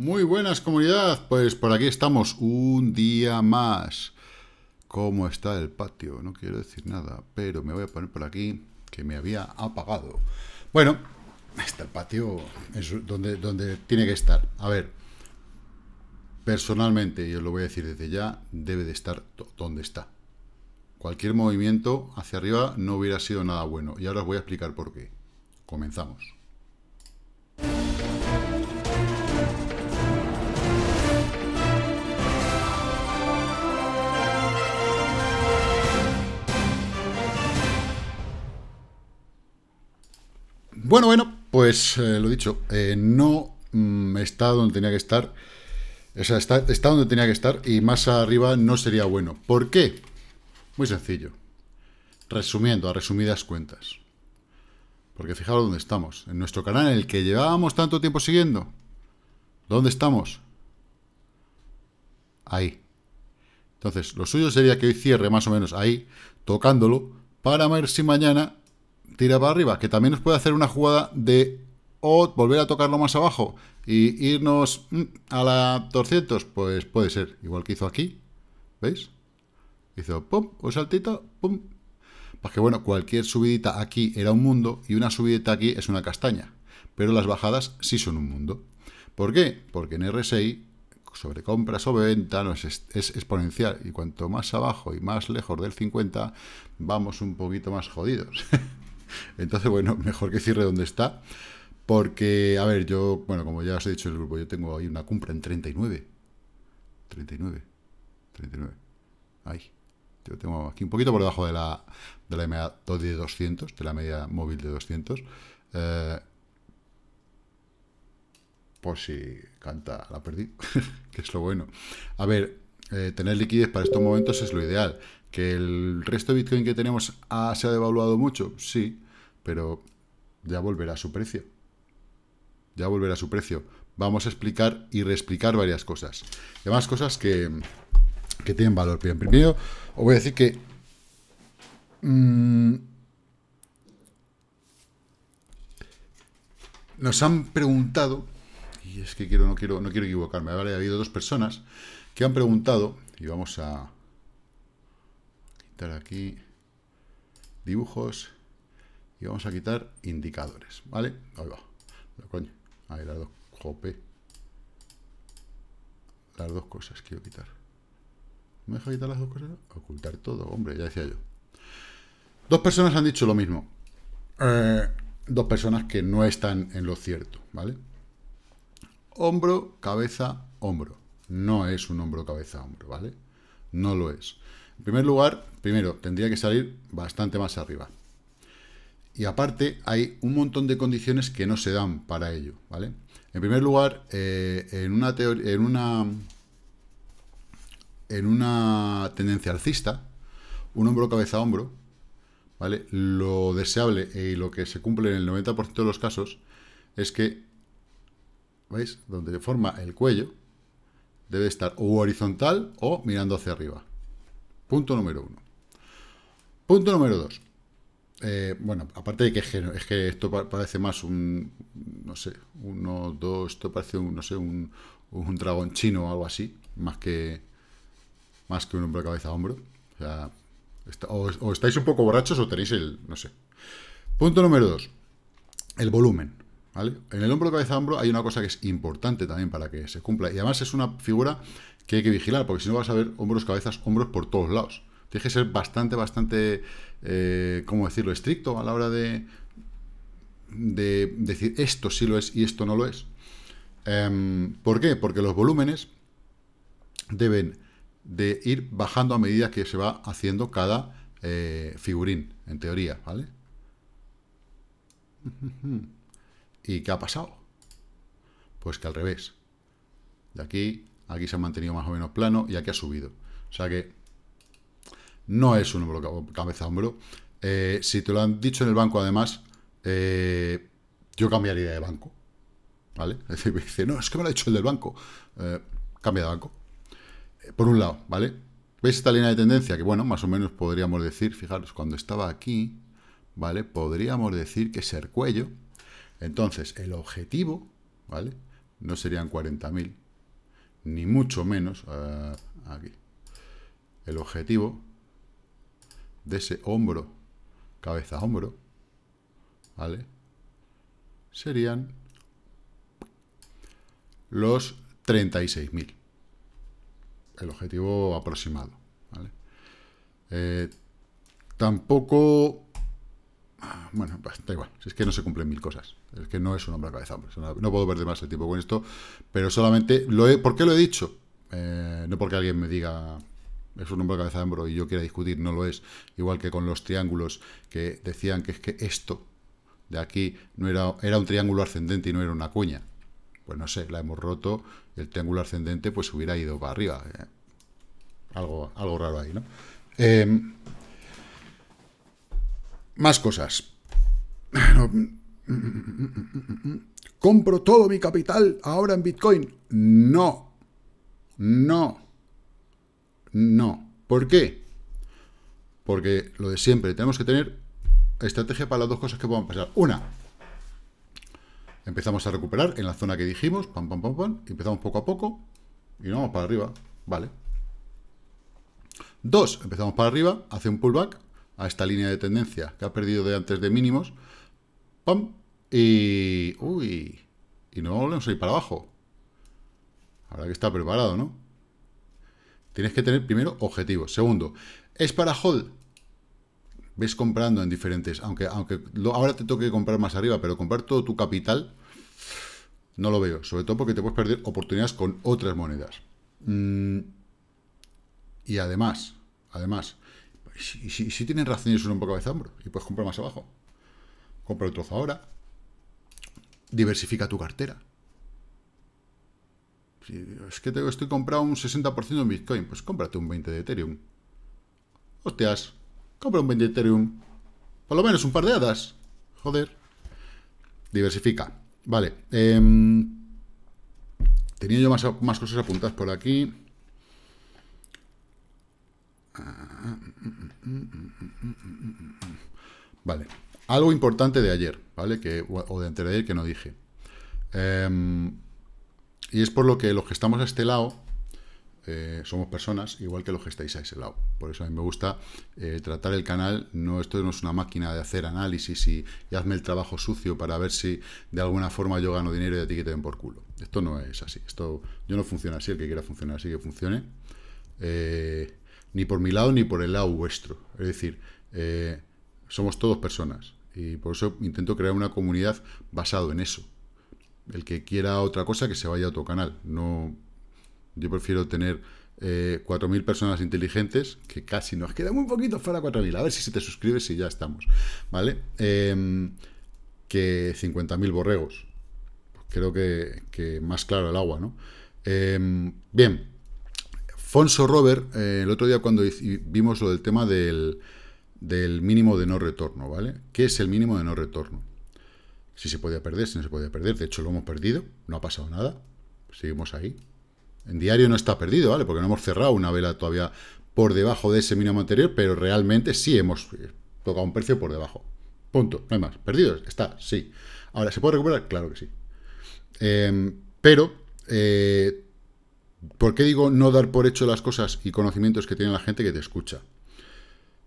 Muy buenas comunidad, pues por aquí estamos un día más. ¿Cómo está el patio? No quiero decir nada, pero me voy a poner por aquí que me había apagado. Bueno, está el patio es donde, donde tiene que estar. A ver, personalmente, y os lo voy a decir desde ya, debe de estar donde está. Cualquier movimiento hacia arriba no hubiera sido nada bueno. Y ahora os voy a explicar por qué. Comenzamos. Bueno, bueno, pues eh, lo dicho, eh, no mm, está donde tenía que estar. O sea, está, está donde tenía que estar y más arriba no sería bueno. ¿Por qué? Muy sencillo. Resumiendo, a resumidas cuentas. Porque fijaros dónde estamos. En nuestro canal, en el que llevábamos tanto tiempo siguiendo. ¿Dónde estamos? Ahí. Entonces, lo suyo sería que hoy cierre más o menos ahí, tocándolo, para ver si mañana tira para arriba, que también nos puede hacer una jugada de volver a tocarlo más abajo y irnos mm, a la 200, pues puede ser, igual que hizo aquí, ¿veis? Hizo pum, un saltito, pum. Pues que bueno, cualquier subidita aquí era un mundo y una subidita aquí es una castaña, pero las bajadas sí son un mundo. ¿Por qué? Porque en RSI sobre compra, sobre venta, no, es, es, exponencial. Y cuanto más abajo y más lejos del 50, vamos un poquito más jodidos. Entonces, bueno, mejor que cierre donde está. Porque, a ver, yo, bueno, como ya os he dicho el grupo, yo tengo ahí una compra en 39. 39. 39. Ahí. Yo tengo aquí un poquito por debajo de la, de media de 200, de la media móvil de 200. Eh, por si canta, la perdí, que es lo bueno. A ver, eh, tener liquidez para estos momentos es lo ideal. ¿Que el resto de Bitcoin que tenemos se ha devaluado mucho? Sí, pero ya volverá a su precio. Ya volverá a su precio. Vamos a explicar y reexplicar varias cosas. Además, cosas que, tienen valor. bien Primero, os voy a decir que... Mm, nos han preguntado, y es que quiero, no quiero, no quiero equivocarme, ¿vale? ha habido dos personas que han preguntado, y vamos a, aquí dibujos y vamos a quitar indicadores, ¿vale? Ahí va, ahí las dos, las dos cosas quiero quitar. ¿Me deja quitar las dos cosas? Ocultar todo, hombre, ya decía yo. Dos personas han dicho lo mismo. Eh, dos personas que no están en lo cierto, ¿vale? Hombro, cabeza, hombro. No es un hombro, cabeza, hombro, ¿vale? No lo es. En primer lugar, primero, tendría que salir bastante más arriba. Y aparte, hay un montón de condiciones que no se dan para ello, ¿vale? En primer lugar, eh, en, una en, una, en una tendencia alcista, un hombro cabeza a hombro, ¿vale? Lo deseable y lo que se cumple en el 90% de los casos es que, ¿veis? Donde forma el cuello, debe estar o horizontal o mirando hacia arriba. Punto número uno. Punto número dos. Eh, bueno, aparte de que es que esto parece más un, no sé, uno, dos, esto parece un, no sé, un, dragón chino o algo así, más que, más que un hombre cabeza a hombro. O, sea, o, estáis un poco borrachos o tenéis el, no sé. Punto número dos, el volumen. ¿Vale? En el hombro cabeza a hombro hay una cosa que es importante también para que se cumpla. Y además es una figura que hay que vigilar, porque si no vas a ver hombros, cabezas, hombros por todos lados. Tienes que ser bastante, bastante, eh, ¿cómo decirlo?, estricto a la hora de, de decir esto sí lo es y esto no lo es. Em, ¿Por qué? Porque los volúmenes deben de ir bajando a medida que se va haciendo cada eh, figurín, en teoría, ¿vale? ¿Y qué ha pasado? Pues que al revés. De aquí aquí se ha mantenido más o menos plano y aquí ha subido. O sea que no es un hombro cabeza hombro. Eh, si te lo han dicho en el banco, además, eh, yo cambiaría de banco. ¿Vale? Es decir, no, es que me lo ha dicho el del banco. Eh, cambia de banco. por un lado, ¿vale? ¿Veis esta línea de tendencia? Que bueno, más o menos podríamos decir, fijaros, cuando estaba aquí, ¿vale? Podríamos decir que ser cuello. Entonces, el objetivo, ¿vale? No serían 40.000, ni mucho menos, aquí, el objetivo de ese hombro, cabeza-hombro, ¿vale? Serían los 36.000. El objetivo aproximado, ¿vale? Eh, tampoco Ah, bueno, pues da igual, es que no se cumplen mil cosas, es que no es un hombre a cabeza, no puedo perder más el tiempo con esto, pero solamente, lo he, ¿por qué lo he dicho? Eh, no porque alguien me diga, es un hombre a cabeza y yo quiera discutir, no lo es, igual que con los triángulos que decían que es que esto de aquí no era, era un triángulo ascendente y no era una cuña, pues no sé, la hemos roto, el triángulo ascendente pues hubiera ido para arriba, eh. algo, algo raro ahí, ¿no? Eh, más cosas. ¿Compro todo mi capital ahora en Bitcoin? No. No. No. ¿Por qué? Porque lo de siempre, tenemos que tener estrategia para las dos cosas que puedan pasar. Una, empezamos a recuperar en la zona que dijimos, pam, pam, pam, pam, empezamos poco a poco y no vamos para arriba, vale. Dos, empezamos para arriba, hace un pullback, a esta línea de tendencia que ha perdido de antes de mínimos. ¡Pam! Y... ¡Uy! Y no volvemos a ir para abajo. Habrá que estar preparado, ¿no? Tienes que tener, primero, objetivos. Segundo, ¿es para hold? Ves comprando en diferentes... Aunque, aunque ahora te toque comprar más arriba, pero comprar todo tu capital... No lo veo. Sobre todo porque te puedes perder oportunidades con otras monedas. Mm, y además, además, y si, tienen razón y es un poco de zambro. y puedes comprar más abajo. Compra el trozo ahora. Diversifica tu cartera. es que te estoy comprando un 60% en Bitcoin, pues cómprate un 20% de Ethereum. Hostias, compra un 20 de Ethereum. Por lo menos un par de hadas. Joder. Diversifica. Vale. Em, tenía yo más, más cosas apuntadas por aquí. Vale. Algo importante de ayer, ¿vale? Que, o de antes ayer que no dije. Em, y es por lo que los que estamos a este lado eh, somos personas, igual que los que estáis a ese lado. Por eso a mí me gusta eh, tratar el canal. No, esto no es una máquina de hacer análisis y, hazme el trabajo sucio para ver si de alguna forma yo gano dinero y a ti te por culo. Esto no es así. Esto yo no funciona así. El que quiera funcionar así que funcione. Eh, ni por mi lado ni por el lado vuestro. Es decir, eh, somos todos personas y por eso intento crear una comunidad basado en eso. El que quiera otra cosa, que se vaya a otro canal. No, yo prefiero tener 4.000 eh, personas inteligentes, que casi nos queda muy poquito fuera 4.000. A ver si se te suscribes y ya estamos. ¿Vale? Em, que 50.000 borregos. Pues creo que, que, más claro el agua, ¿no? Em, bien. Fonso Robert, eh, el otro día cuando vimos lo del tema del, mínimo de no retorno, ¿vale? ¿Qué es el mínimo de no retorno? Si se podía perder, si no se podía perder. De hecho, lo hemos perdido, no ha pasado nada. Seguimos ahí. En diario no está perdido, ¿vale? Porque no hemos cerrado una vela todavía por debajo de ese mínimo anterior, pero realmente sí hemos eh, tocado un precio por debajo. Punto, no hay más. ¿Perdidos? Está, sí. Ahora, ¿se puede recuperar? Claro que sí. Em, pero eh, ¿Por qué digo no dar por hecho las cosas y conocimientos que tiene la gente que te escucha?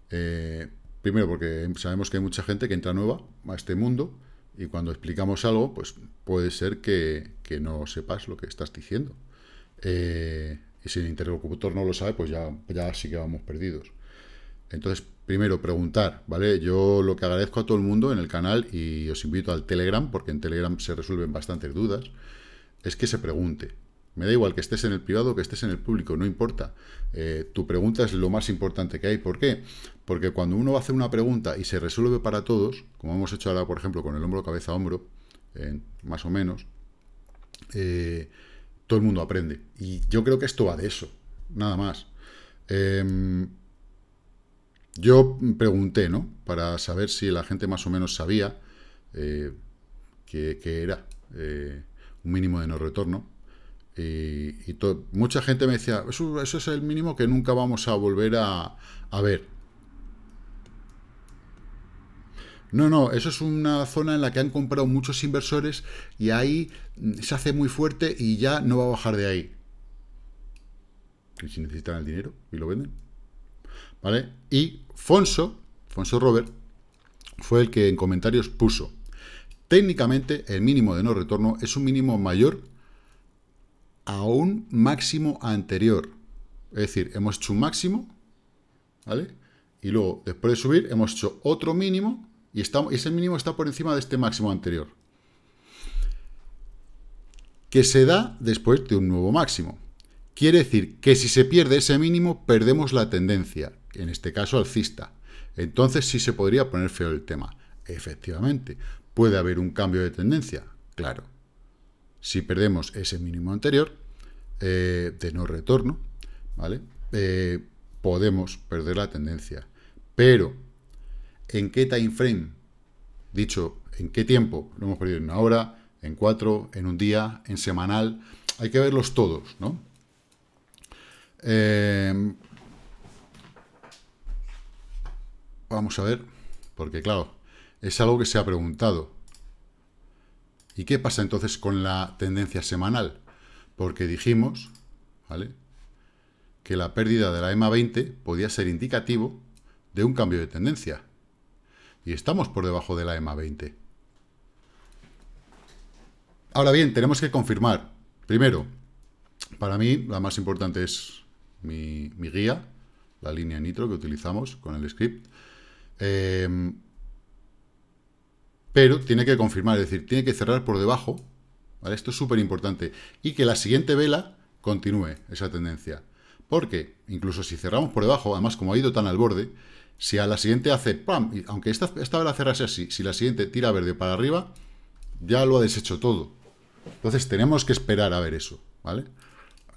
Eh, primero, porque sabemos que hay mucha gente que entra nueva a este mundo y cuando explicamos algo, pues puede ser que, no sepas lo que estás diciendo. Eh, y si el interlocutor no lo sabe, pues ya, ya sí que vamos perdidos. Entonces, primero, preguntar, ¿vale? Yo lo que agradezco a todo el mundo en el canal y os invito al Telegram, porque en Telegram se resuelven bastantes dudas, es que se pregunte. Me da igual que estés en el privado o que estés en el público, no importa. Eh, tu pregunta es lo más importante que hay. ¿Por qué? Porque cuando uno va a hacer una pregunta y se resuelve para todos, como hemos hecho ahora, por ejemplo, con el hombro, cabeza, hombro, eh, más o menos, eh, todo el mundo aprende. Y yo creo que esto va de eso, nada más. Em, yo pregunté, ¿no? Para saber si la gente más o menos sabía qué que era un mínimo de no retorno. Y, mucha gente me decía, eso, es el mínimo que nunca vamos a volver a, a ver. No, no, eso es una zona en la que han comprado muchos inversores y ahí mm, se hace muy fuerte y ya no va a bajar de ahí. Y si necesitan el dinero y lo venden. ¿Vale? Y Fonso, Fonso Robert, fue el que en comentarios puso, técnicamente el mínimo de no retorno es un mínimo mayor a un máximo anterior. Es decir, hemos hecho un máximo, ¿vale? Y luego, después de subir, hemos hecho otro mínimo y estamos, ese mínimo está por encima de este máximo anterior. Que se da después de un nuevo máximo. Quiere decir que si se pierde ese mínimo, perdemos la tendencia, en este caso alcista. Entonces sí se podría poner feo el tema. Efectivamente, puede haber un cambio de tendencia, claro si perdemos ese mínimo anterior eh, de no retorno, ¿vale? Eh, podemos perder la tendencia. Pero, ¿en qué time frame? Dicho, ¿en qué tiempo? Lo hemos perdido en una hora, en cuatro, en un día, en semanal. Hay que verlos todos, ¿no? Eh, vamos a ver, porque claro, es algo que se ha preguntado. ¿Y qué pasa entonces con la tendencia semanal? Porque dijimos, Que la pérdida de la EMA 20 podía ser indicativo de un cambio de tendencia. Y estamos por debajo de la EMA 20. Ahora bien, tenemos que confirmar. Primero, para mí la más importante es mi, guía, la línea nitro que utilizamos con el script. Eh, pero tiene que confirmar, es decir, tiene que cerrar por debajo, ¿vale? Esto es súper importante, y que la siguiente vela continúe esa tendencia. Porque incluso si cerramos por debajo, además como ha ido tan al borde, si a la siguiente hace ¡pam! Y aunque esta, esta vela cerrase así, si la siguiente tira verde para arriba, ya lo ha deshecho todo. Entonces tenemos que esperar a ver eso, ¿vale?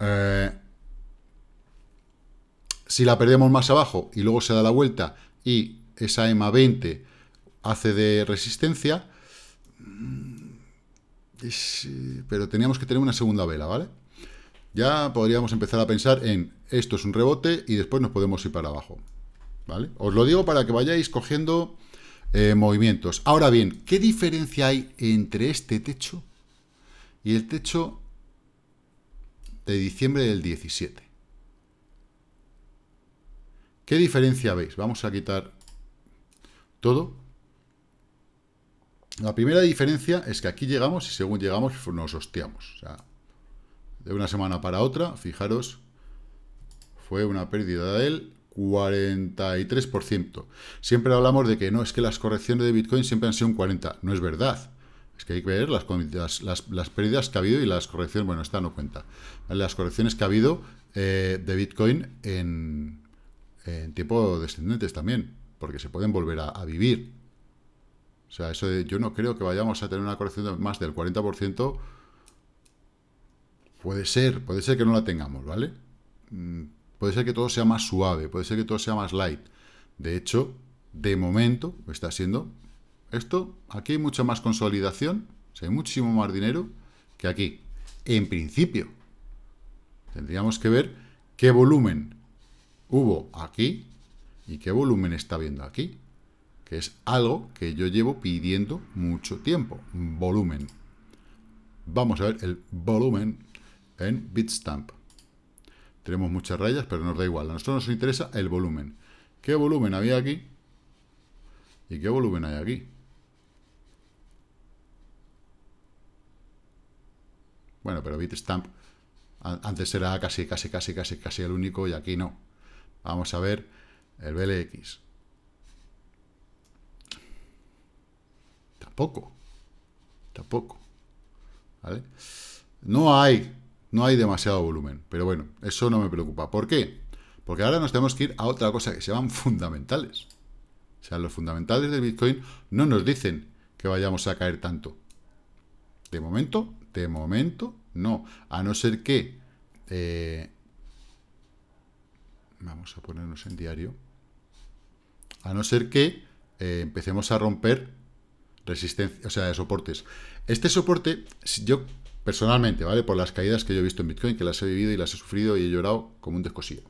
Eh, si la perdemos más abajo y luego se da la vuelta y esa EMA 20 hace de resistencia. Mm, eh, pero teníamos que tener una segunda vela, ¿vale? Ya podríamos empezar a pensar en esto es un rebote y después nos podemos ir para abajo. ¿Vale? Os lo digo para que vayáis cogiendo eh, movimientos. Ahora bien, ¿qué diferencia hay entre este techo y el techo de diciembre del 17? ¿Qué diferencia veis? Vamos a quitar todo la primera diferencia es que aquí llegamos y según llegamos nos hostiamos. O sea, de una semana para otra, fijaros, fue una pérdida del 43%. Siempre hablamos de que no, es que las correcciones de Bitcoin siempre han sido un 40%. No es verdad. Es que hay que ver las, pérdidas que ha habido y las correcciones, bueno, esta no cuenta. Las correcciones que ha habido eh, de Bitcoin en, tiempo descendentes también, porque se pueden volver a vivir. O sea, eso yo no creo que vayamos a tener una corrección más del 40%. Puede ser, puede ser que no la tengamos, ¿vale? Mm, puede ser que todo sea más suave, puede ser que todo sea más light. De hecho, de momento está siendo esto. Aquí hay mucha más consolidación, hay muchísimo más dinero que aquí. En principio, tendríamos que ver qué volumen hubo aquí y qué volumen está habiendo aquí que es algo que yo llevo pidiendo mucho tiempo, volumen. Vamos a ver el volumen en Bitstamp. Tenemos muchas rayas, pero nos da igual. A nosotros nos interesa el volumen. ¿Qué volumen había aquí? ¿Y qué volumen hay aquí? Bueno, pero Bitstamp antes era casi, casi, casi, casi, casi el único y aquí no. Vamos a ver el BLX. Tampoco. Tampoco. No hay, no hay demasiado volumen. Pero bueno, eso no me preocupa. ¿Por qué? Porque ahora nos tenemos que ir a otra cosa que se llaman fundamentales. O sea, los fundamentales del Bitcoin no nos dicen que vayamos a caer tanto. De momento, de momento, no. A no ser que... Eh, vamos a ponernos en diario. A no ser que eh, empecemos a romper resistencia, o sea, de soportes. Este soporte, yo personalmente, ¿vale? Por las caídas que yo he visto en Bitcoin, que las he vivido y las he sufrido y he llorado como un descosido.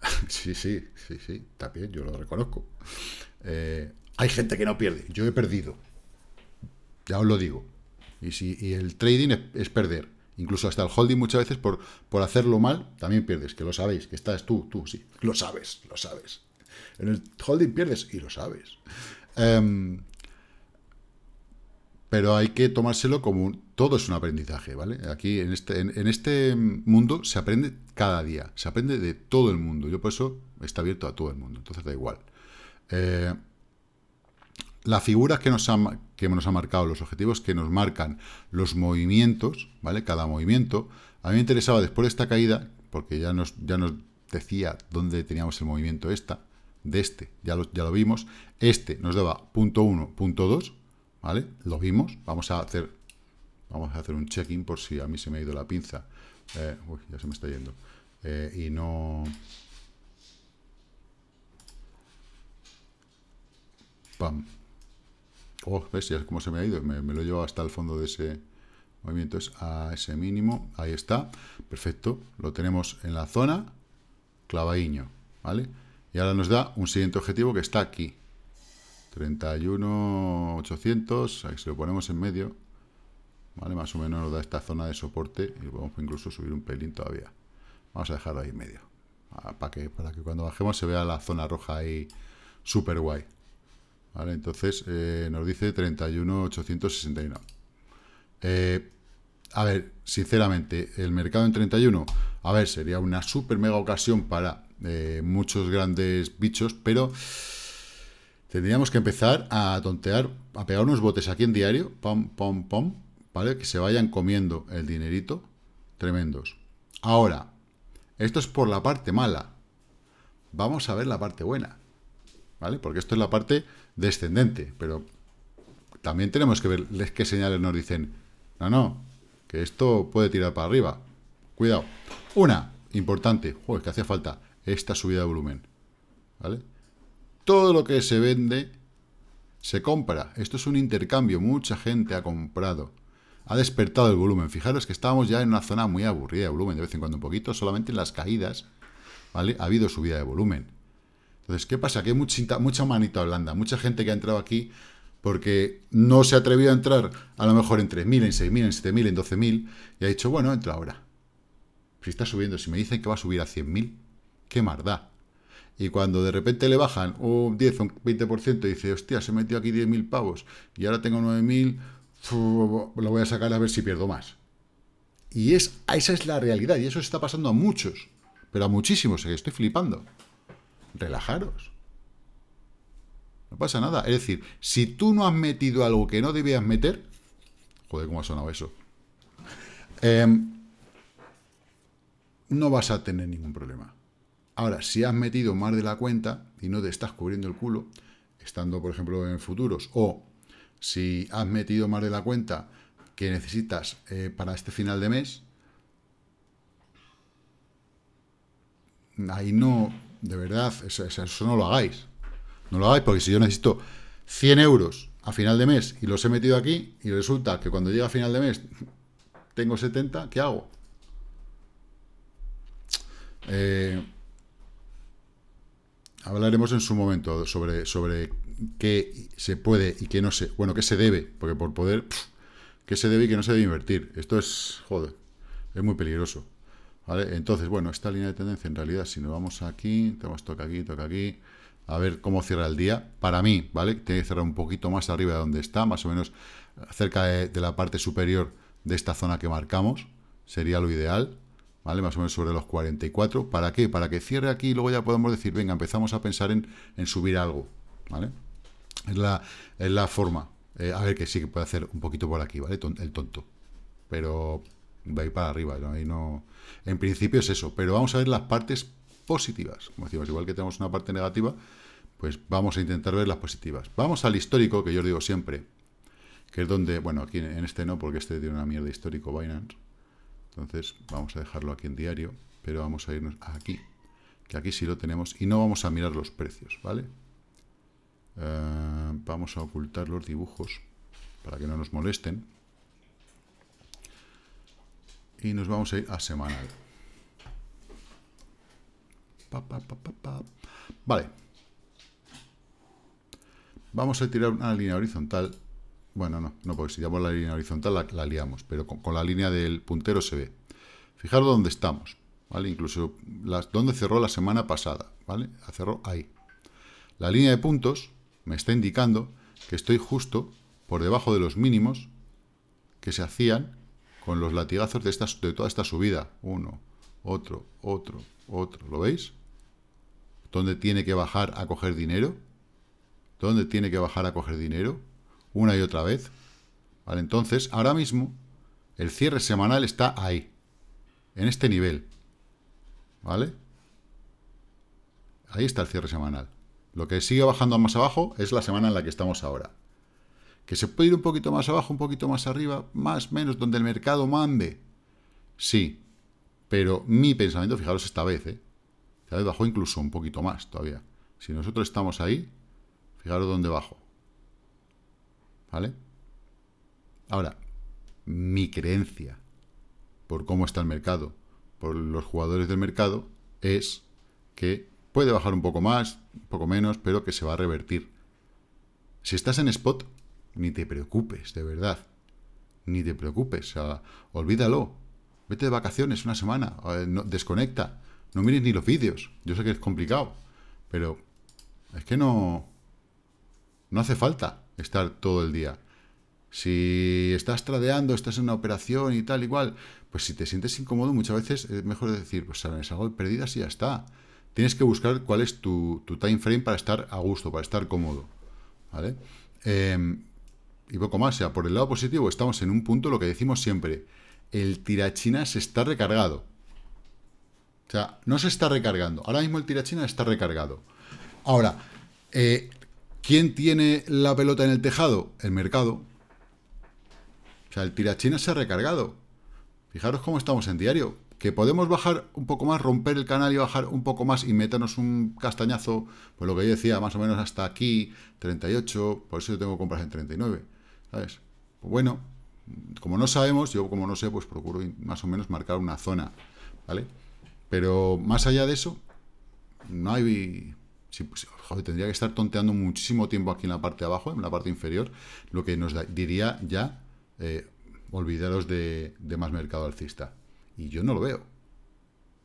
sí, sí, sí, sí, también, yo lo reconozco. Eh, hay gente que no pierde, yo he perdido. Ya os lo digo. Y, si, el trading es, perder. Incluso hasta el holding muchas veces por, por hacerlo mal, también pierdes, que lo sabéis, que estás tú, tú, sí. Lo sabes, lo sabes. En el holding pierdes y lo sabes. Eh pero hay que tomárselo como un, todo es un aprendizaje, ¿vale? Aquí en este, en, este mundo se aprende cada día, se aprende de todo el mundo. Yo por eso está abierto a todo el mundo, entonces da igual. Eh, las figuras que nos, ha, que nos ha marcado, los objetivos que nos marcan, los movimientos, ¿vale? Cada movimiento. A mí me interesaba después de esta caída, porque ya nos, ya nos decía dónde teníamos el movimiento esta, de este, ya lo, ya lo vimos. Este nos daba punto 1, punto 2, ¿vale? Lo vimos, vamos a hacer, vamos a hacer un check-in por si a mí se me ha ido la pinza. Eh, uy, ya se me está yendo. Eh, y no... Pam. Oh, ¿ves? cómo se me ha ido. Me, me lo llevo hasta el fondo de ese movimiento. Es a ese mínimo. Ahí está. Perfecto. Lo tenemos en la zona. Clavaiño. ¿Vale? Y ahora nos da un siguiente objetivo que está aquí. 31,800, si lo ponemos en medio, ¿vale? Más o menos nos da esta zona de soporte y podemos incluso subir un pelín todavía. Vamos a dejarlo ahí en medio, ah, para que, para que cuando bajemos se vea la zona roja ahí súper guay. ¿Vale? Entonces eh, nos dice 31,869. Eh, a ver, sinceramente, el mercado en 31, a ver, sería una súper mega ocasión para eh, muchos grandes bichos, pero Tendríamos que empezar a tontear, a pegar unos botes aquí en diario, pom, pom, pom, ¿vale? Que se vayan comiendo el dinerito, tremendos. Ahora, esto es por la parte mala. Vamos a ver la parte buena, ¿vale? Porque esto es la parte descendente, pero también tenemos que ver qué señales nos dicen. No, no, que esto puede tirar para arriba. Cuidado. Una, importante, que hacía falta esta subida de volumen, ¿vale? Todo lo que se vende se compra. Esto es un intercambio. Mucha gente ha comprado. Ha despertado el volumen. Fijaros que estábamos ya en una zona muy aburrida de volumen, de vez en cuando un poquito, solamente en las caídas, ¿vale? Ha habido subida de volumen. Entonces, ¿qué pasa? Que hay mucha, mucha manita blanda, mucha gente que ha entrado aquí porque no se ha atrevido a entrar a lo mejor en 3.000, en 6.000, en 7.000, en 12.000 y ha dicho, bueno, entro ahora. Si está subiendo, si me dicen que va a subir a 100.000, qué marda y cuando de repente le bajan un 10 o un 20% y dice, hostia, se metió aquí 10.000 pavos y ahora tengo 9.000, lo voy a sacar a ver si pierdo más. Y es, esa es la realidad y eso está pasando a muchos, pero a muchísimos, eh, estoy flipando. Relajaros. No pasa nada. Es decir, si tú no has metido algo que no debías meter, joder, cómo ha sonado eso, em, no vas a tener ningún problema. Ahora, si has metido más de la cuenta y no te estás cubriendo el culo, estando, por ejemplo, en futuros, o si has metido más de la cuenta que necesitas eh, para este final de mes, ahí no, de verdad, eso, eso, no lo hagáis. No lo hagáis porque si yo necesito 100 euros a final de mes y los he metido aquí y resulta que cuando llega a final de mes tengo 70, ¿qué hago? Eh, Hablaremos en su momento sobre, sobre qué se puede y qué no se... Bueno, qué se debe, porque por poder... que qué se debe y qué no se debe invertir. Esto es... Joder, es muy peligroso. ¿Vale? Entonces, bueno, esta línea de tendencia, en realidad, si nos vamos aquí, tenemos toca aquí, toca aquí, a ver cómo cierra el día. Para mí, ¿vale? Tiene que cerrar un poquito más arriba de donde está, más o menos cerca de la parte superior de esta zona que marcamos. Sería lo ideal, ¿vale? Más o menos sobre los 44. ¿Para qué? Para que cierre aquí y luego ya podemos decir, venga, empezamos a pensar en, subir algo, ¿vale? Es la, es la forma. Eh, a ver, que sí que puede hacer un poquito por aquí, ¿vale? El tonto. Pero de ahí para arriba, Ahí no... En principio es eso, pero vamos a ver las partes positivas. Como decimos, igual que tenemos una parte negativa, pues vamos a intentar ver las positivas. Vamos al histórico, que yo os digo siempre, que es donde, bueno, aquí en este no, porque este tiene una mierda histórico Binance, entonces vamos a dejarlo aquí en diario, pero vamos a irnos aquí, que aquí sí lo tenemos y no vamos a mirar los precios, ¿vale? Eh, vamos a ocultar los dibujos para que no nos molesten. Y nos vamos a ir a semanal. vale. Vamos a tirar una línea horizontal bueno, no, no, porque si llevamos la línea horizontal la, aliamos, liamos, pero con, la línea del puntero se ve. Fijaros dónde estamos, ¿vale? Incluso las, dónde cerró la semana pasada, ¿vale? Cerró ahí. La línea de puntos me está indicando que estoy justo por debajo de los mínimos que se hacían con los latigazos de, de toda esta subida. Uno, otro, otro, otro. ¿Lo veis? ¿Dónde tiene que bajar a coger dinero? ¿Dónde tiene que bajar a coger dinero? una y otra vez. ¿Vale? Entonces, ahora mismo, el cierre semanal está ahí, en este nivel. ¿Vale? Ahí está el cierre semanal. Lo que sigue bajando más abajo es la semana en la que estamos ahora. Que se puede ir un poquito más abajo, un poquito más arriba, más, menos, donde el mercado mande. Sí, pero mi pensamiento, fijaros esta vez, ¿eh? esta vez bajó incluso un poquito más todavía. Si nosotros estamos ahí, fijaros dónde bajo. Ahora, mi creencia por cómo está el mercado, por los jugadores del mercado, es que puede bajar un poco más, un poco menos, pero que se va a revertir. Si estás en spot, ni te preocupes, de verdad. Ni te preocupes, o olvídalo. Vete de vacaciones una semana, eh, desconecta. No mires ni los vídeos. Yo sé que es complicado, pero es que no... No hace falta estar todo el día. Si estás tradeando, estás en una operación y tal, igual, pues si te sientes incómodo, muchas veces es mejor decir, pues sabes, algo de pérdidas y ya está. Tienes que buscar cuál es tu, time frame para estar a gusto, para estar cómodo. ¿Vale? Em, y poco más, o sea, por el lado positivo, estamos en un punto, lo que decimos siempre, el se está recargado. O sea, no se está recargando. Ahora mismo el tirachinas está recargado. Ahora, eh, ¿Quién tiene la pelota en el tejado? El mercado. O sea, el tirachina se ha recargado. Fijaros cómo estamos en diario. Que podemos bajar un poco más, romper el canal y bajar un poco más y meternos un castañazo, pues lo que yo decía, más o menos hasta aquí, 38, por eso yo tengo compras en 39, ¿sabes? Pues bueno, como no sabemos, yo como no sé, pues procuro más o menos marcar una zona, ¿vale? Pero más allá de eso, no hay pues, tendría que estar tonteando muchísimo tiempo aquí en la parte de abajo, en la parte inferior, lo que nos diría ya, eh, olvidaros de, más mercado alcista. Y yo no lo veo.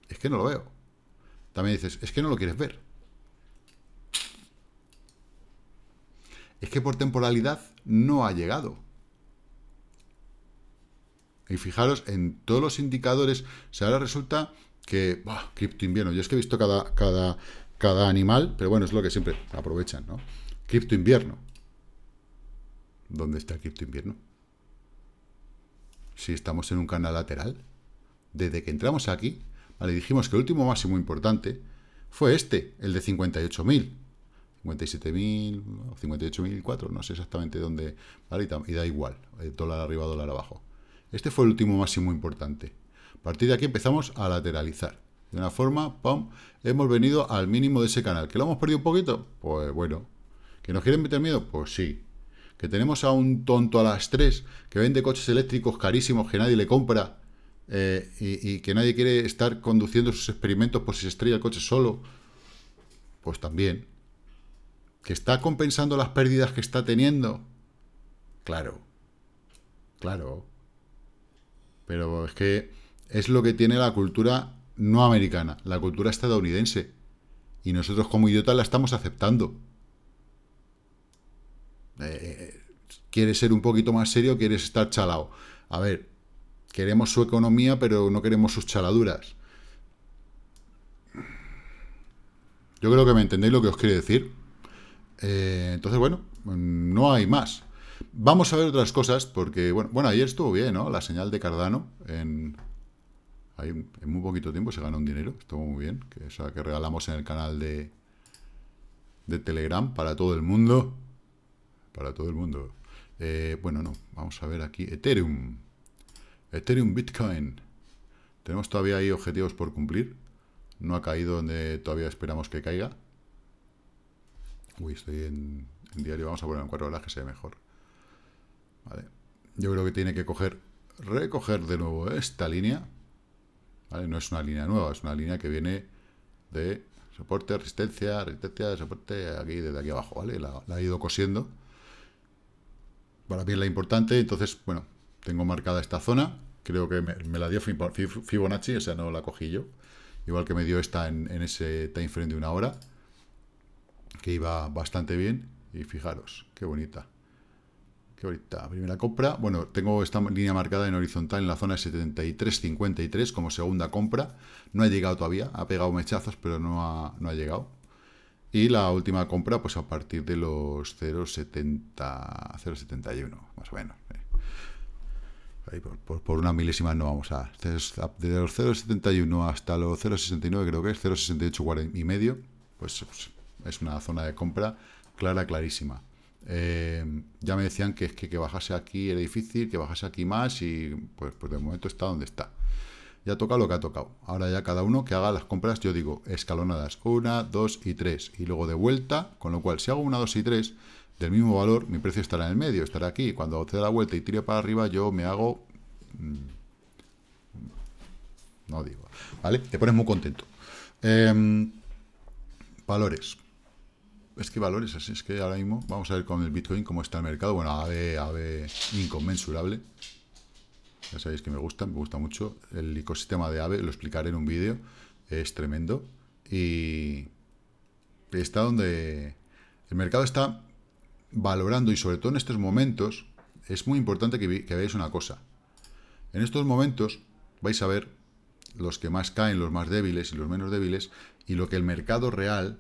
Es que no lo veo. También dices, es que no lo quieres ver. Es que por temporalidad no ha llegado. Y fijaros en todos los indicadores. se ahora resulta que, cripto invierno. Yo es que he visto cada, cada cada animal, pero bueno, es lo que siempre aprovechan, ¿no? Cripto invierno. ¿Dónde está el cripto invierno? Si estamos en un canal lateral. Desde que entramos aquí, vale, dijimos que el último máximo importante fue este, el de 58.000. 57.000 58.004, no sé exactamente dónde, ¿vale? Y da igual, eh, dólar arriba, dólar abajo. Este fue el último máximo importante. A partir de aquí empezamos a lateralizar. De una forma, pum, hemos venido al mínimo de ese canal. ¿Que lo hemos perdido un poquito? Pues bueno. ¿Que nos quieren meter miedo? Pues sí. ¿Que tenemos a un tonto a las tres? que vende coches eléctricos carísimos que nadie le compra eh, y, y, que nadie quiere estar conduciendo sus experimentos por si se estrella el coche solo? Pues también. ¿Que está compensando las pérdidas que está teniendo? Claro. Claro. Pero es que es lo que tiene la cultura no americana, la cultura estadounidense. Y nosotros como idiotas la estamos aceptando. Eh, eh, eh, ¿Quieres ser un poquito más serio? ¿Quieres estar chalado? A ver, queremos su economía, pero no queremos sus chaladuras. Yo creo que me entendéis lo que os quiero decir. entonces, bueno, no hay más. Vamos a ver otras cosas, porque, bueno, bueno, ayer estuvo bien, ¿no? La señal de Cardano en, en muy poquito tiempo se ganó un dinero, estuvo muy bien, que que regalamos en el canal de, de Telegram para todo el mundo. Para todo el mundo. Eh, bueno, no, vamos a ver aquí Ethereum. Ethereum Bitcoin. Tenemos todavía ahí objetivos por cumplir. No ha caído donde todavía esperamos que caiga. Uy, estoy en, diario. Vamos a poner en cuatro horas que sea mejor. Vale. Yo creo que tiene que coger, recoger de nuevo esta línea no es una línea nueva, es una línea que viene de soporte, resistencia, resistencia, soporte, aquí desde aquí abajo, ¿vale? La, he ido cosiendo. Para mí es la importante, entonces, bueno, tengo marcada esta zona, creo que me, la dio Fibonacci, o sea, no la cogí yo. Igual que me dio esta en, en ese time frame de una hora, que iba bastante bien. Y fijaros, qué bonita que ahorita primera compra, bueno, tengo esta línea marcada en horizontal en la zona de 73.53 como segunda compra, no ha llegado todavía, ha pegado mechazos pero no ha, no ha llegado. Y la última compra, pues a partir de los 0.70, 0.71, más o menos. Eh. por, por, una milésima no vamos a... De los 0.71 hasta los 0.69, creo que es 0.68 y medio, pues es una zona de compra clara, clarísima. Eh, ya me decían que, que, que bajase aquí era difícil, que bajase aquí más y pues, pues de momento está donde está. Ya toca lo que ha tocado. Ahora ya cada uno que haga las compras, yo digo, escalonadas, una dos y tres Y luego de vuelta, con lo cual si hago una dos y tres del mismo valor, mi precio estará en el medio, estará aquí. Cuando te la vuelta y tire para arriba, yo me hago... Mm, no digo. ¿Vale? Te pones muy contento. Em, valores es que valores, así es que ahora mismo vamos a ver con el Bitcoin cómo está el mercado. Bueno, AVE, AVE inconmensurable. Ya sabéis que me gusta, me gusta mucho. El ecosistema de AVE, lo explicaré en un vídeo, es tremendo. Y está donde el mercado está valorando y sobre todo en estos momentos es muy importante que, que veáis una cosa. En estos momentos vais a ver los que más caen, los más débiles y los menos débiles y lo que el mercado real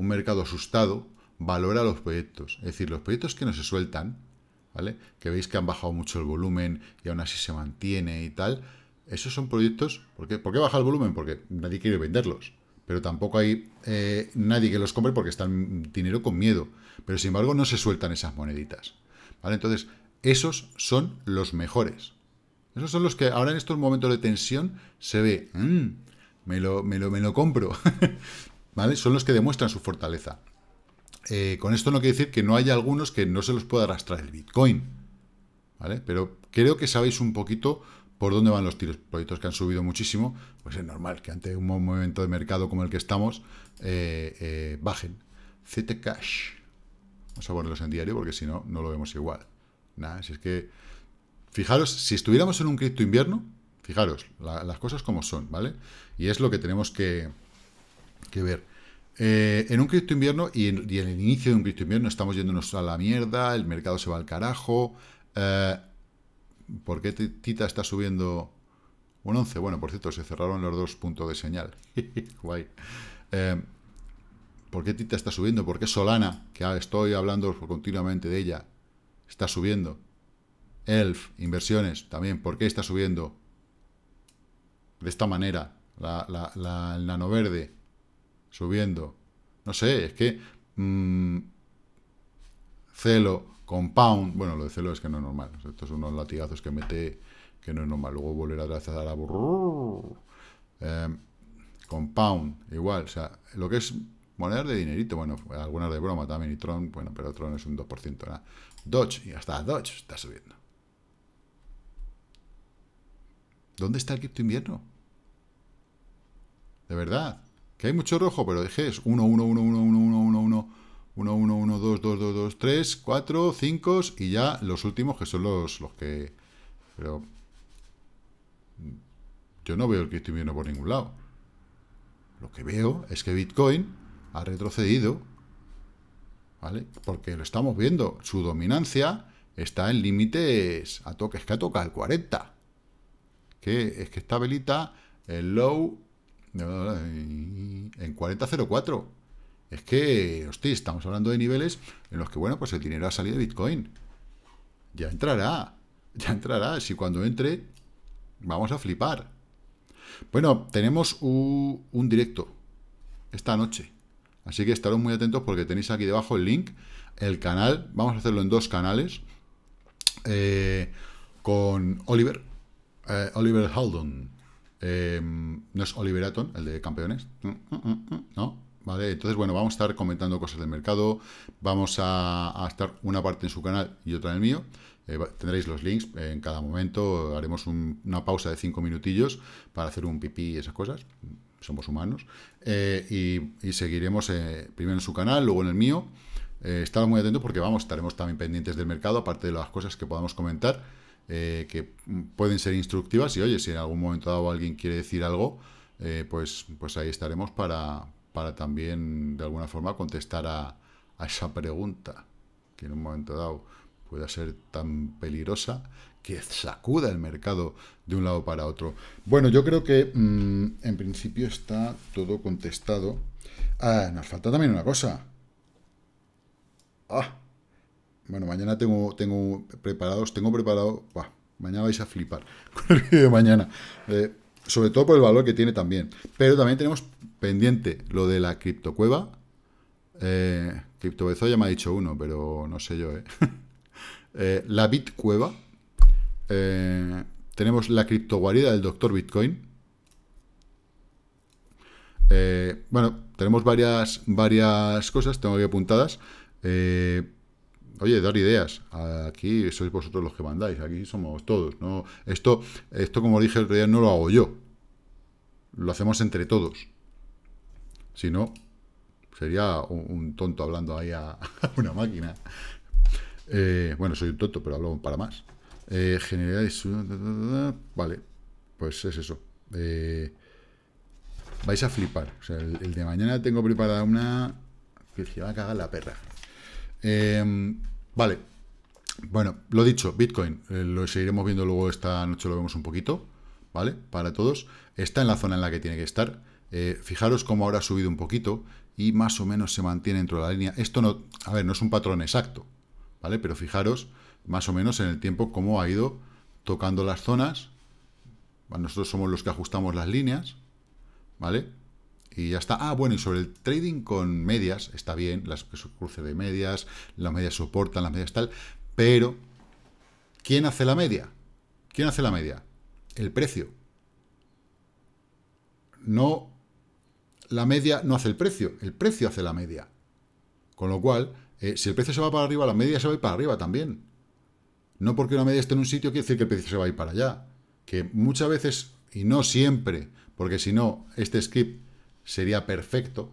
un mercado asustado valora los proyectos. Es decir, los proyectos que no se sueltan, ¿vale? Que veis que han bajado mucho el volumen y aún así se mantiene y tal. Esos son proyectos... ¿Por qué, baja el volumen? Porque nadie quiere venderlos. Pero tampoco hay eh, nadie que los compre porque están dinero con miedo. Pero sin embargo no se sueltan esas moneditas. ¿Vale? Entonces, esos son los mejores. Esos son los que ahora en estos momentos de tensión se ve, mm, me, lo, me, lo, me lo compro. Son los que demuestran su fortaleza. Eh, con esto no quiere decir que no haya algunos que no se los pueda arrastrar el Bitcoin, ¿vale? Pero creo que sabéis un poquito por dónde van los tiros. Proyectos que han subido muchísimo, pues es normal que ante un movimiento de mercado como el que estamos, eh, eh, bajen. Zcash. Vamos a ponerlos en diario porque si no, no lo vemos igual. Nada, si es que... Fijaros, si estuviéramos en un cripto invierno, fijaros, las cosas como son, ¿vale? Y es lo que tenemos que, que ver. Eh, en un Cristo Invierno y en, el inicio de un Cristo Invierno estamos yéndonos a la mierda, el mercado se va al carajo. Eh, ¿Por qué Tita está subiendo un 11? Bueno, por cierto, se cerraron los dos puntos de señal. Guay. Eh, ¿Por qué Tita está subiendo? ¿Por qué Solana, que ah, estoy hablando continuamente de ella, está subiendo? ELF, inversiones, también. ¿Por qué está subiendo de esta manera la, el nano verde? subiendo. No sé, es que mm, Celo, Compound, bueno, lo de Celo es que no es normal. Estos son unos latigazos que mete que no es normal. Luego volver trazar a la... Eh, em, compound, igual. O sea, lo que es monedas de dinerito, bueno, algunas de broma también. Y Tron, bueno, pero Tron es un 2%. Dodge, y hasta Dodge está subiendo. ¿Dónde está el cripto invierno? De verdad. Que hay mucho rojo, pero dije es 1, 1, 1, 1, 1, 1, 1, 1, 1, 1, 1, 2, 2, 2, 2, 3, 4, 5 y ya los últimos que son los, que... Pero... Yo no veo el que estoy viendo por ningún lado. Lo que veo es que Bitcoin ha retrocedido, ¿vale? Porque lo estamos viendo, su dominancia está en límites a que que tocado el 40. es que esta velita, el low en 40.04. Es que, hostia, estamos hablando de niveles en los que, bueno, pues el dinero ha salido de Bitcoin. Ya entrará. Ya entrará. Si cuando entre, vamos a flipar. Bueno, tenemos un, directo esta noche. Así que estaros muy atentos porque tenéis aquí debajo el link, el canal. Vamos a hacerlo en dos canales. Eh, con Oliver, eh, Oliver Haldon, Em, no es Oliver el de campeones. Mm, mm, mm, no, ¿vale? Entonces, bueno, vamos a estar comentando cosas del mercado. Vamos a, estar una parte en su canal y otra en el mío. Eh, tendréis los links en cada momento. Haremos una pausa de cinco minutillos para hacer un pipí y esas cosas. Somos humanos. Eh, y, seguiremos eh, primero en su canal, luego en el mío. estad muy atentos porque vamos, estaremos también pendientes del mercado, aparte de las cosas que podamos comentar. Eh, que pueden ser instructivas y oye, si en algún momento dado alguien quiere decir algo, eh, pues, pues ahí estaremos para, también de alguna forma contestar a, esa pregunta que en un momento dado pueda ser tan peligrosa que sacuda el mercado de un lado para otro. Bueno, yo creo que mm, en principio está todo contestado. Ah, nos falta también una cosa. Ah, bueno, mañana tengo, tengo preparados, tengo preparado... mañana vais a flipar con el vídeo de mañana. Eh, sobre todo por el valor que tiene también. Pero también tenemos pendiente lo de la criptocueva. Cripto eh, Criptobezo ya me ha dicho uno, pero no sé yo. ¿eh? eh la Bitcueva. tenemos la criptoguarida del doctor Bitcoin. bueno, tenemos varias, varias cosas, tengo aquí apuntadas oye, dar ideas. Aquí sois vosotros los que mandáis, aquí somos todos. ¿no? Esto, esto, como dije el otro día, no lo hago yo. Lo hacemos entre todos. Si no, sería un, tonto hablando ahí a, una máquina. Eh, bueno, soy un tonto, pero hablo para más. Eh, generáis... Vale, pues es eso. Eh, vais a flipar. O sea, el, el de mañana tengo preparada una... Que se va a cagar la perra. Em, vale. Bueno, lo dicho, Bitcoin, eh, lo seguiremos viendo luego esta noche, lo vemos un poquito, ¿vale? Para todos. Está en la zona en la que tiene que estar. Eh, fijaros cómo ahora ha subido un poquito y más o menos se mantiene dentro de la línea. Esto no, a ver, no es un patrón exacto, ¿vale? Pero fijaros más o menos en el tiempo cómo ha ido tocando las zonas. Nosotros somos los que ajustamos las líneas, ¿vale? y ya está. Ah, bueno, y sobre el trading con medias, está bien, las que cruce de medias, las medias soportan, las medias tal, pero ¿quién hace la media? ¿Quién hace la media? El precio. No, la media no hace el precio, el precio hace la media. Con lo cual, eh, si el precio se va para arriba, la media se va a ir para arriba también. No porque una media esté en un sitio quiere decir que el precio se va a ir para allá. Que muchas veces, y no siempre, porque si no, este script sería perfecto,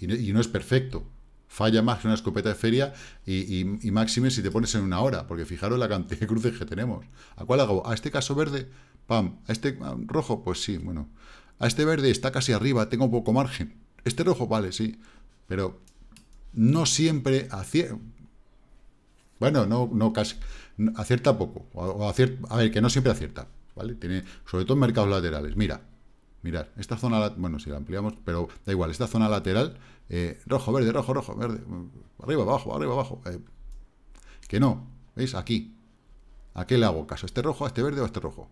y no, es perfecto, falla más que una escopeta de feria y, máxime si te pones en una hora, porque fijaros la cantidad de cruces que tenemos. ¿A cuál hago? ¿A este caso verde? Pam. ¿A este ah, rojo? Pues sí, bueno. A este verde está casi arriba, tengo poco margen. Este rojo, vale, sí. Pero no siempre acierta. Bueno, no, no casi. Acierta poco. a ver, que no siempre acierta. ¿Vale? Tiene, sobre todo en mercados laterales. Mira, Mirad, esta zona, bueno, si la ampliamos, pero da igual, esta zona lateral, eh, rojo, verde, rojo, rojo, verde, mm, arriba, abajo, arriba, abajo, eh, que no, ¿veis? Aquí, ¿a qué le hago caso? ¿Este rojo, este verde o este rojo?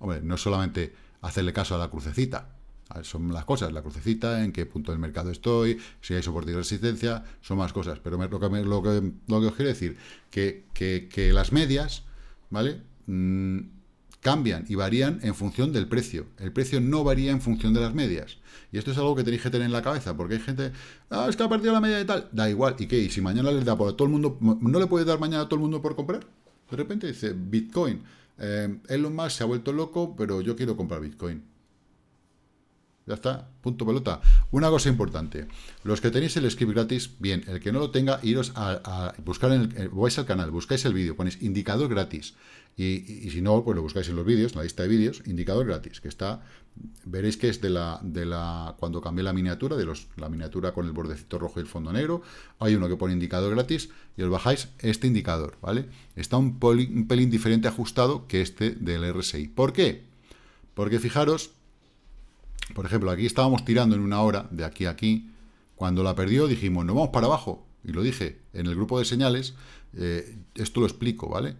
Hombre, no es solamente hacerle caso a la crucecita, son las cosas, la crucecita, en qué punto del mercado estoy, si hay soporte y resistencia, son más cosas, pero lo, que, lo, que, os quiero decir, que, que las medias, ¿vale? Mm, cambian y varían en función del precio. El precio no varía en función de las medias. Y esto es algo que tenéis que tener en la cabeza, porque hay gente, ah, es que ha perdido la media de tal. Da igual, ¿y qué? ¿Y si mañana le da por todo el mundo, no le puede dar mañana a todo el mundo por comprar? De repente dice, Bitcoin, eh, Elon Musk se ha vuelto loco, pero yo quiero comprar Bitcoin. Ya está, punto pelota. Una cosa importante, los que tenéis el script gratis, bien, el que no lo tenga, iros a, a buscar, en el, eh, vais al canal, buscáis el vídeo, ponéis indicador gratis, y, si no, pues lo buscáis en los vídeos, en la lista de vídeos, indicador gratis, que está, veréis que es de la, de la cuando cambié la miniatura, de los, la miniatura con el bordecito rojo y el fondo negro, hay uno que pone indicador gratis y os bajáis este indicador, ¿vale? Está un, pelín diferente ajustado que este del RSI. ¿Por qué? Porque fijaros, por ejemplo, aquí estábamos tirando en una hora, de aquí a aquí, cuando la perdió dijimos, no vamos para abajo, y lo dije en el grupo de señales, eh, esto lo explico, ¿vale?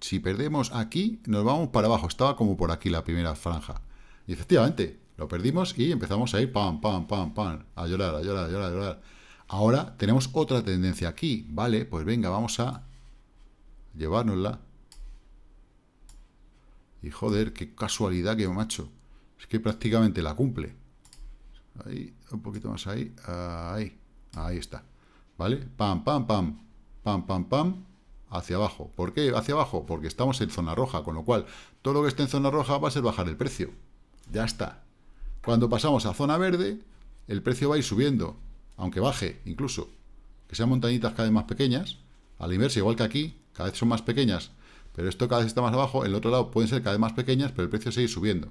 si perdemos aquí, nos vamos para abajo. Estaba como por aquí la primera franja. Y efectivamente, lo perdimos y empezamos a ir pam, pam, pam, pam, a llorar, a llorar, a llorar, a llorar. Ahora tenemos otra tendencia aquí. Vale, pues venga, vamos a llevárnosla. Y joder, qué casualidad que macho. Es que prácticamente la cumple. Ahí, un poquito más ahí. Ahí, ahí está. ¿Vale? Pam, pam, pam. Pam, pam, pam hacia abajo. ¿Por qué hacia abajo? Porque estamos en zona roja, con lo cual todo lo que esté en zona roja va a ser bajar el precio. Ya está. Cuando pasamos a zona verde, el precio va a ir subiendo, aunque baje incluso. Que sean montañitas cada vez más pequeñas, al inverso igual que aquí, cada vez son más pequeñas, pero esto cada vez está más abajo, el otro lado pueden ser cada vez más pequeñas, pero el precio sigue subiendo.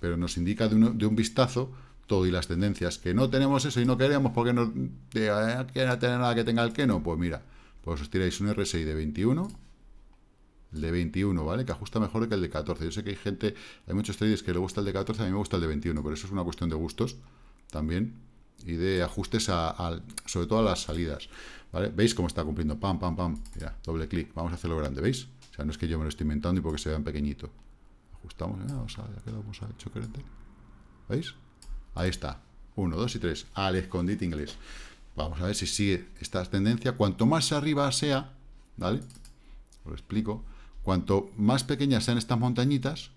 Pero nos indica de, un vistazo todo y las tendencias, que no tenemos eso y no queremos porque no, ah, tener nada que tenga el que no, pues mira, pues os tiráis un RSI de 21, el de 21, ¿vale? Que ajusta mejor que el de 14. Yo sé que hay gente, hay muchos traders que le gusta el de 14, a mí me gusta el de 21, pero eso es una cuestión de gustos también y de ajustes a, sobre todo a las salidas, ¿vale? ¿Veis cómo está cumpliendo? Pam, pam, pam, mira, doble clic, vamos a hacerlo grande, ¿veis? O sea, no es que yo me lo esté inventando y porque se vean pequeñito. Ajustamos, ah, vamos ya a ¿veis? Ahí está, 1, 2 y 3, al escondite inglés. Vamos a ver si sigue esta tendencia. Cuanto más arriba sea, ¿vale? Lo explico. Cuanto más pequeñas sean estas montañitas,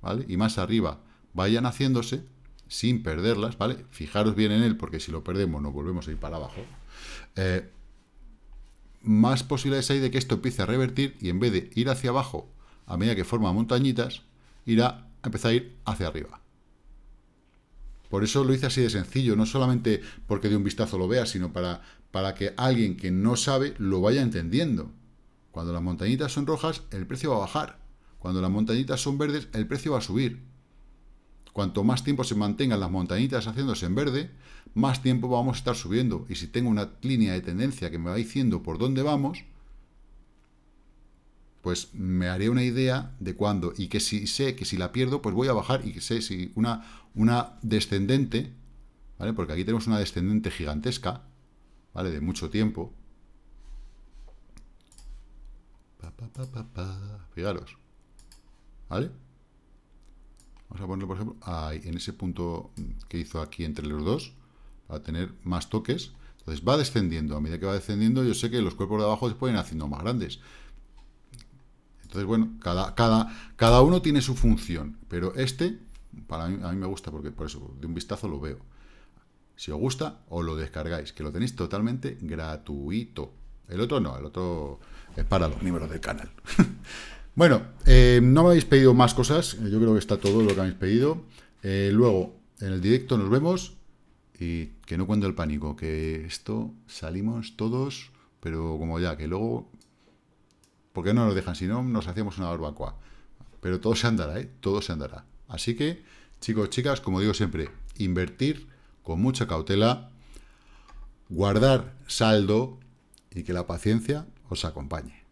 ¿vale? Y más arriba vayan haciéndose, sin perderlas, ¿vale? Fijaros bien en él, porque si lo perdemos nos volvemos a ir para abajo. Eh, más posibilidades hay de que esto empiece a revertir y en vez de ir hacia abajo a medida que forma montañitas, irá a empezar a ir hacia arriba. Por eso lo hice así de sencillo, no solamente porque de un vistazo lo vea, sino para, para que alguien que no sabe lo vaya entendiendo. Cuando las montañitas son rojas, el precio va a bajar. Cuando las montañitas son verdes, el precio va a subir. Cuanto más tiempo se mantengan las montañitas haciéndose en verde, más tiempo vamos a estar subiendo. Y si tengo una línea de tendencia que me va diciendo por dónde vamos, pues me haré una idea de cuándo y que si sé que si la pierdo, pues voy a bajar y que sé si una, una descendente, ¿vale? Porque aquí tenemos una descendente gigantesca, ¿vale? De mucho tiempo. Pa, Fijaros, ¿vale? Vamos a ponerlo, por ejemplo, ahí, en ese punto que hizo aquí entre los dos, para tener más toques. Entonces va descendiendo, a medida que va descendiendo yo sé que los cuerpos de abajo se pueden haciendo más grandes. Entonces, bueno, cada, cada, cada uno tiene su función, pero este, para a mí me gusta porque por eso, de un vistazo lo veo. Si os gusta, os lo descargáis, que lo tenéis totalmente gratuito. El otro no, el otro es para los miembros del canal. bueno, eh, no me habéis pedido más cosas, eh, yo creo que está todo lo que habéis pedido. Eh, luego, en el directo nos vemos y que no cuente el pánico, que esto salimos todos, pero como ya, que luego porque no nos dejan, si no nos hacíamos una barbacoa. Pero todo se andará, ¿eh? Todo se andará. Así que, chicos, chicas, como digo siempre, invertir con mucha cautela, guardar saldo y que la paciencia os acompañe.